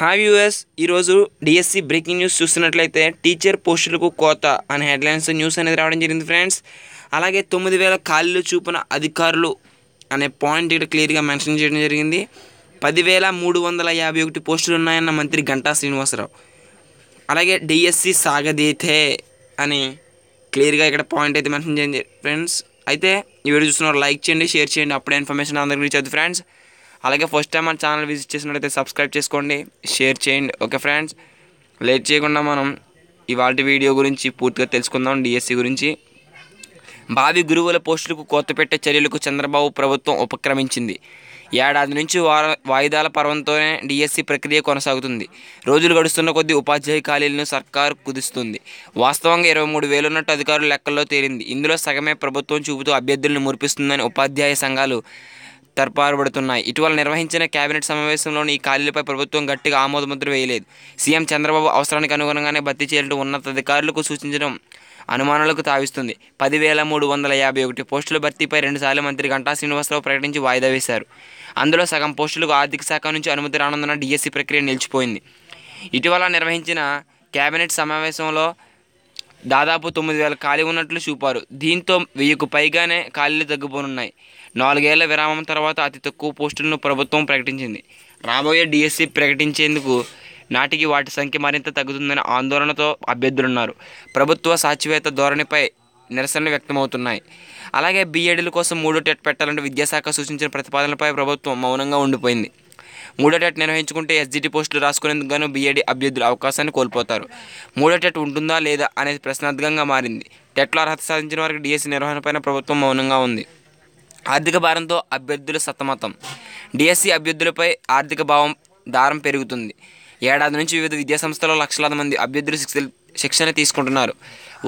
hi views ఈరోజు DSC breaking news చూస్తున్నట్లయితే teacher పోస్టులకు కోత అనే హెడ్లైన్స్ న్యూస్ అనేది రావడం జరిగింది ఫ్రెండ్స్ అలాగే తొమ్మిది వేల ఖాళీలు చూపిన అధికారులు అనే పాయింట్ ఇక్కడ క్లియర్గా మెన్షన్ చేయడం జరిగింది పదివేల మూడు వందల యాభై ఒకటి పోస్టులు ఉన్నాయన్న మంత్రి గంటా శ్రీనివాసరావు అలాగే డిఎస్సి సాగదీతే అని క్లియర్గా ఇక్కడ పాయింట్ అయితే మెన్షన్ చేయండి ఫ్రెండ్స్ అయితే ఈ వీడియో చూస్తున్నారు లైక్ చేయండి షేర్ చేయండి అప్పుడే ఇన్ఫర్మేషన్ అందరి గురించి అది ఫ్రెండ్స్ అలాగే ఫస్ట్ టైం మన ఛానల్ విజిట్ చేసినట్లయితే సబ్స్క్రైబ్ చేసుకోండి షేర్ చేయండి ఓకే ఫ్రెండ్స్ లేట్ చేయకుండా మనం ఇవాళ వీడియో గురించి పూర్తిగా తెలుసుకుందాం డిఎస్సి గురించి భావి గురువుల పోస్టులకు కొత్త పెట్టే చర్యలకు చంద్రబాబు ప్రభుత్వం ఉపక్రమించింది ఏడాది నుంచి వార వాయిదాల పర్వంతోనే డిఎస్సి ప్రక్రియ కొనసాగుతుంది రోజులు గడుస్తున్న కొద్దీ ఉపాధ్యాయ ఖాళీలను సర్కారు కుదిస్తుంది వాస్తవంగా ఇరవై మూడు వేలున్నట్టు అధికారులు లెక్కల్లో తేలింది ఇందులో సగమే ప్రభుత్వం చూపుతూ అభ్యర్థులను మురిపిస్తుందని ఉపాధ్యాయ సంఘాలు తర్పారుబడుతున్నాయి ఇటీవల నిర్వహించిన కేబినెట్ సమావేశంలోని ఈ ఖాళీలపై ప్రభుత్వం గట్టిగా ముద్ర వేయలేదు సీఎం చంద్రబాబు అవసరానికి అనుగుణంగానే భర్తీ చేయాలంటూ ఉన్నతాధికారులకు సూచించడం అనుమానాలకు తావిస్తుంది పదివేల మూడు వందల యాభై ఒకటి పోస్టుల భర్తీపై రెండుసార్లు మంత్రి గంటా శ్రీనివాసరావు ప్రకటించి వాయిదా వేశారు అందులో సగం పోస్టులకు ఆర్థిక శాఖ నుంచి అనుమతి రానందున డిఎస్సి ప్రక్రియ నిలిచిపోయింది ఇటీవల నిర్వహించిన కేబినెట్ సమావేశంలో దాదాపు తొమ్మిది వేల ఖాళీ ఉన్నట్లు చూపారు దీంతో వెయ్యికు పైగానే ఖాళీలు తగ్గిపోనున్నాయి నాలుగేళ్ల విరామం తర్వాత అతి తక్కువ పోస్టులను ప్రభుత్వం ప్రకటించింది రాబోయే డిఎస్సి ప్రకటించేందుకు నాటికి వాటి సంఖ్య మరింత తగ్గుతుందనే ఆందోళనతో అభ్యర్థులున్నారు ప్రభుత్వ సాచివేత ధోరణిపై నిరసనలు వ్యక్తమవుతున్నాయి అలాగే బీఏడీల కోసం మూడు టెట్ పెట్టాలంటే విద్యాశాఖ సూచించిన ప్రతిపాదనలపై ప్రభుత్వం మౌనంగా ఉండిపోయింది మూడో నిర్వహించుకుంటే ఎస్జిటి పోస్టులు రాసుకునేందుకు గాను బీఏడీ అభ్యర్థులు అవకాశాన్ని కోల్పోతారు మూడో ఉంటుందా లేదా అనేది ప్రశ్నార్థకంగా మారింది టెట్లో అర్హత సాధించిన వారికి డిఎస్సి నిర్వహణపైన ప్రభుత్వం మౌనంగా ఉంది ఆర్థిక భారంతో అభ్యర్థుల సతమతం డిఎస్సి అభ్యర్థులపై ఆర్థిక భావం దారం పెరుగుతుంది ఏడాది నుంచి వివిధ విద్యాసంస్థల్లో లక్షలాది మంది అభ్యర్థులు శిక్షలు శిక్షణ తీసుకుంటున్నారు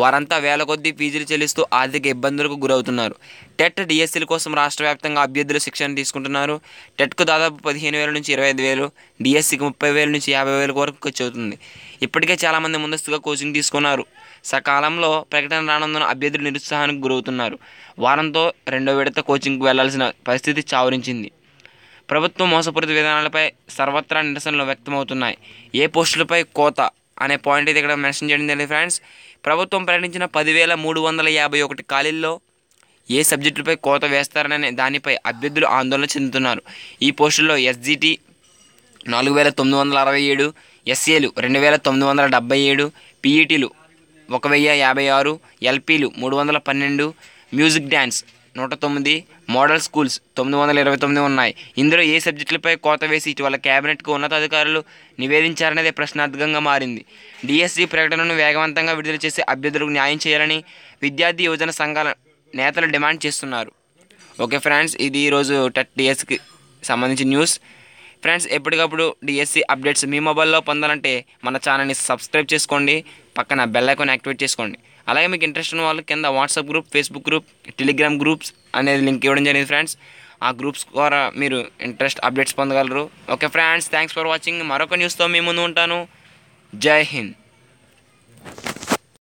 వారంతా వేల కొద్దీ ఫీజులు చెల్లిస్తూ ఆర్థిక ఇబ్బందులకు గురవుతున్నారు టెట్ డిఎస్సీల కోసం రాష్ట్ర వ్యాప్తంగా అభ్యర్థులు శిక్షణ తీసుకుంటున్నారు టెట్కు దాదాపు పదిహేను వేల నుంచి ఇరవై ఐదు వేలు డిఎస్సికి ముప్పై వేల నుంచి యాభై వేల వరకు ఖర్చు అవుతుంది ఇప్పటికే చాలామంది ముందస్తుగా కోచింగ్ తీసుకున్నారు సకాలంలో ప్రకటన రానందున అభ్యర్థులు నిరుత్సాహానికి గురవుతున్నారు వారంతో రెండో విడత కోచింగ్కి వెళ్లాల్సిన పరిస్థితి చావరించింది ప్రభుత్వం మోసపూరిత విధానాలపై సర్వత్రా నిరసనలు వ్యక్తమవుతున్నాయి ఏ పోస్టులపై కోత అనే పాయింట్ అయితే ఇక్కడ మెన్షన్ చేయడం జరిగింది ఫ్రెండ్స్ ప్రభుత్వం ప్రకటించిన పదివేల మూడు వందల యాభై ఒకటి ఖాళీల్లో ఏ సబ్జెక్టులపై కోత వేస్తారనే దానిపై అభ్యర్థులు ఆందోళన చెందుతున్నారు ఈ పోస్టుల్లో ఎస్జిటి నాలుగు వేల తొమ్మిది వందల అరవై ఏడు ఎస్ఏలు రెండు వేల తొమ్మిది వందల డెబ్బై ఏడు పీఈటీలు ఒక వెయ్యి యాభై ఆరు ఎల్పీలు మూడు వందల పన్నెండు మ్యూజిక్ డ్యాన్స్ నూట తొమ్మిది మోడల్ స్కూల్స్ తొమ్మిది వందల ఇరవై తొమ్మిది ఉన్నాయి ఇందులో ఏ సబ్జెక్టులపై కోత వేసి ఇటీవల కేబినెట్కు ఉన్నతాధికారులు నివేదించారనేది ప్రశ్నార్థకంగా మారింది డిఎస్సి ప్రకటనను వేగవంతంగా విడుదల చేసి అభ్యర్థులకు న్యాయం చేయాలని విద్యార్థి యువజన సంఘాల నేతలు డిమాండ్ చేస్తున్నారు ఓకే ఫ్రెండ్స్ ఇది ఈరోజు టెట్ డిఎస్కి సంబంధించిన న్యూస్ ఫ్రెండ్స్ ఎప్పటికప్పుడు డిఎస్సి అప్డేట్స్ మీ మొబైల్లో పొందాలంటే మన ఛానల్ని సబ్స్క్రైబ్ చేసుకోండి పక్కన బెల్ ఐకాన్ యాక్టివేట్ చేసుకోండి అలాగే మీకు ఇంట్రెస్ట్ ఉన్న వాళ్ళు కింద WhatsApp group Facebook group Telegram groups అనేది లింక్ ఇవ్వడం జరిగింది ఫ్రెండ్స్ ఆ గ్రూప్స్ ద్వారా మీరు ఇంట్రెస్ట్ అప్డేట్స్ పొందగలరు okay friends thanks for watching మరొక న్యూస్తో మీ ముందు ఉంటాను జై హింద్